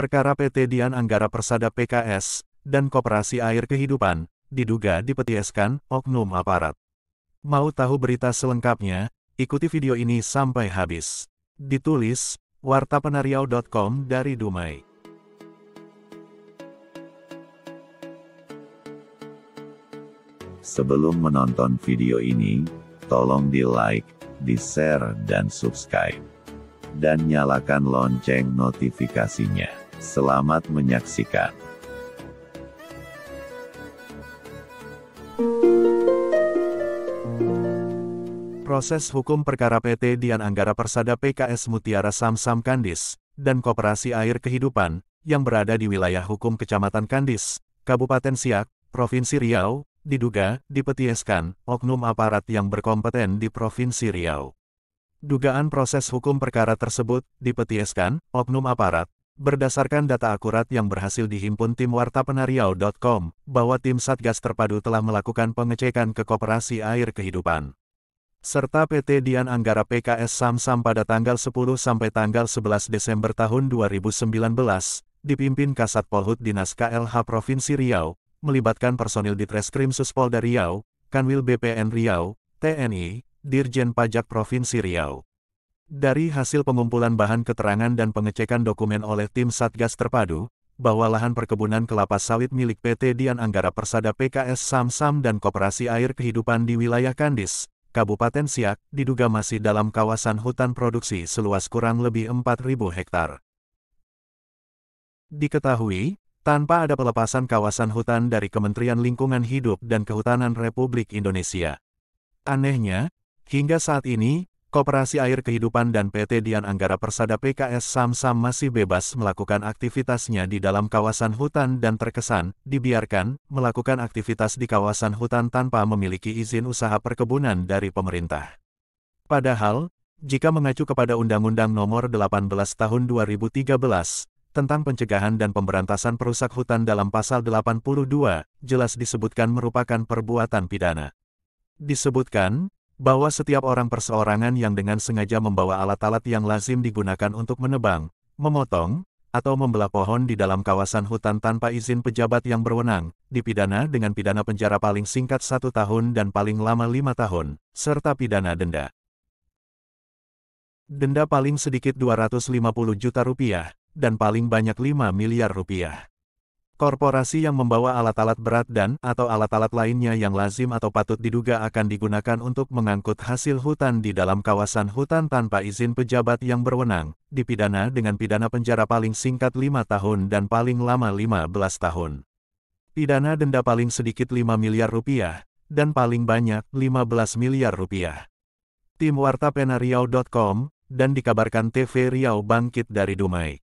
perkara PT Dian Anggara Persada PKS, dan Koperasi Air Kehidupan, diduga dipetieskan oknum aparat. Mau tahu berita selengkapnya? Ikuti video ini sampai habis. Ditulis, wartapenariau.com dari Dumai. Sebelum menonton video ini, tolong di like, di share, dan subscribe. Dan nyalakan lonceng notifikasinya. Selamat menyaksikan. Proses hukum perkara PT Dian Anggara Persada PKS Mutiara Samsam Kandis, dan Koperasi Air Kehidupan, yang berada di wilayah hukum Kecamatan Kandis, Kabupaten Siak, Provinsi Riau, diduga dipetieskan oknum aparat yang berkompeten di Provinsi Riau. Dugaan proses hukum perkara tersebut dipetieskan oknum aparat Berdasarkan data akurat yang berhasil dihimpun tim wartapenariau.com, bahwa tim Satgas terpadu telah melakukan pengecekan ke Koperasi Air Kehidupan serta PT Dian Anggara PKS Samsam pada tanggal 10 sampai tanggal 11 Desember tahun 2019, dipimpin Kasat Polhut Dinas KLH Provinsi Riau, melibatkan personil di Treskrim Suspolda Riau, Kanwil BPN Riau, TNI, Dirjen Pajak Provinsi Riau. Dari hasil pengumpulan bahan keterangan dan pengecekan dokumen oleh tim Satgas terpadu, bahwa lahan perkebunan kelapa sawit milik PT Dian Anggara Persada PKS Samsam dan Koperasi Air Kehidupan di wilayah Kandis, Kabupaten Siak, diduga masih dalam kawasan hutan produksi seluas kurang lebih 4.000 hektar. Diketahui, tanpa ada pelepasan kawasan hutan dari Kementerian Lingkungan Hidup dan Kehutanan Republik Indonesia. Anehnya, hingga saat ini, Koperasi Air Kehidupan dan PT Dian Anggara Persada PKS Samsam masih bebas melakukan aktivitasnya di dalam kawasan hutan dan terkesan, dibiarkan, melakukan aktivitas di kawasan hutan tanpa memiliki izin usaha perkebunan dari pemerintah. Padahal, jika mengacu kepada Undang-Undang Nomor 18 Tahun 2013, tentang pencegahan dan pemberantasan perusak hutan dalam pasal 82, jelas disebutkan merupakan perbuatan pidana. Disebutkan, bahwa setiap orang perseorangan yang dengan sengaja membawa alat-alat yang lazim digunakan untuk menebang, memotong, atau membelah pohon di dalam kawasan hutan tanpa izin pejabat yang berwenang, dipidana dengan pidana penjara paling singkat satu tahun dan paling lama lima tahun, serta pidana denda. Denda paling sedikit 250 juta rupiah, dan paling banyak 5 miliar rupiah. Korporasi yang membawa alat-alat berat dan atau alat-alat lainnya yang lazim atau patut diduga akan digunakan untuk mengangkut hasil hutan di dalam kawasan hutan tanpa izin pejabat yang berwenang, dipidana dengan pidana penjara paling singkat 5 tahun dan paling lama 15 tahun. Pidana denda paling sedikit 5 miliar rupiah, dan paling banyak 15 miliar rupiah. Tim Warta dan dikabarkan TV Riau bangkit dari Dumai.